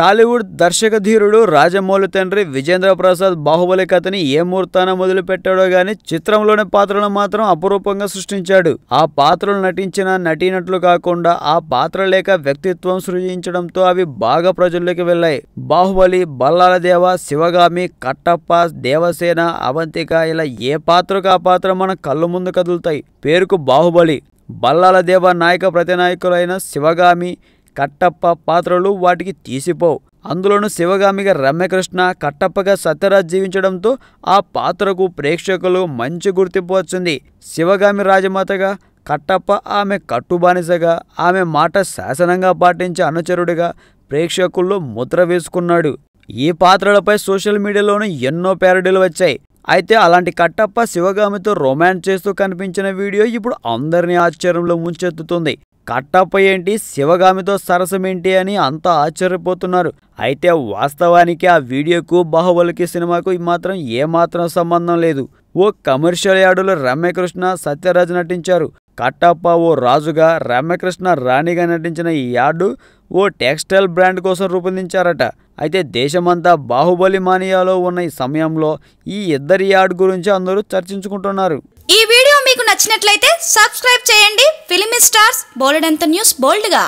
టాలీవుడ్ దర్శకధీరుడు రాజమౌళి తండ్రి విజేంద్ర ప్రసాద్ బాహుబలి కథని ఏ ముహూర్తాన మొదలుపెట్టాడో గాని చిత్రంలోని పాత్రలను మాత్రం అపురూపంగా సృష్టించాడు ఆ పాత్రలు నటించిన నటీనట్లు కాకుండా ఆ పాత్ర లేక వ్యక్తిత్వం సృజించడంతో అవి బాగా ప్రజల్లోకి వెళ్ళాయి బాహుబలి బల్లాల దేవ శివగామి కట్టప్ప దేవసేన అవంతిక ఇలా ఏ పాత్రకు ఆ పాత్ర మన కళ్ళు ముందు కదులుతాయి పేరుకు బాహుబలి బల్లాల దేవ నాయక ప్రతినాయకులైన శివగామి కట్టప్ప పాత్రలు వాటికి తీసిపోవు అందులోనూ శివగామిగా రమ్యకృష్ణ కట్టప్పగా సత్యరాజ్ జీవించడంతో ఆ పాత్రకు ప్రేక్షకులు మంచి గుర్తింపు వచ్చింది శివగామి రాజమాతగా కట్టప్ప ఆమె కట్టుబానిసగా ఆమె మాట శాసనంగా పాటించే అనుచరుడిగా ప్రేక్షకుల్లో ముద్ర వేసుకున్నాడు ఈ పాత్రలపై సోషల్ మీడియాలోనూ ఎన్నో ప్యారడీలు వచ్చాయి అయితే అలాంటి కట్టప్ప శివగామితో రొమాన్స్ చేస్తూ కనిపించిన వీడియో ఇప్పుడు అందరినీ ఆశ్చర్యంలో ముంచెత్తుతుంది కట్టప్ప ఏంటి శివగామితో సరసమేంటి అని అంతా ఆశ్చర్యపోతున్నారు అయితే వాస్తవానికి ఆ వీడియోకు బాహుబలికి సినిమాకు మాత్రం ఏమాత్రం సంబంధం లేదు ఓ కమర్షియల్ యాడులు రమ్యకృష్ణ సత్యరాజ్ నటించారు కట్టప్ప ఓ రాజుగా రమ్యకృష్ణ రాణిగా నటించిన ఈ యాడు ఓ టెక్స్టైల్ బ్రాండ్ కోసం రూపొందించారట అయితే దేశమంతా బాహుబలి మానియాలో ఉన్న ఈ సమయంలో ఈ ఇద్దరి యాడ్ గురించి అందరూ చర్చించుకుంటున్నారు ఈ నచ్చినట్లయితే సబ్స్క్రైబ్ చేయండి ఫిలిమి స్టార్స్ బోల్డ్ అంత న్యూస్ బోల్డ్గా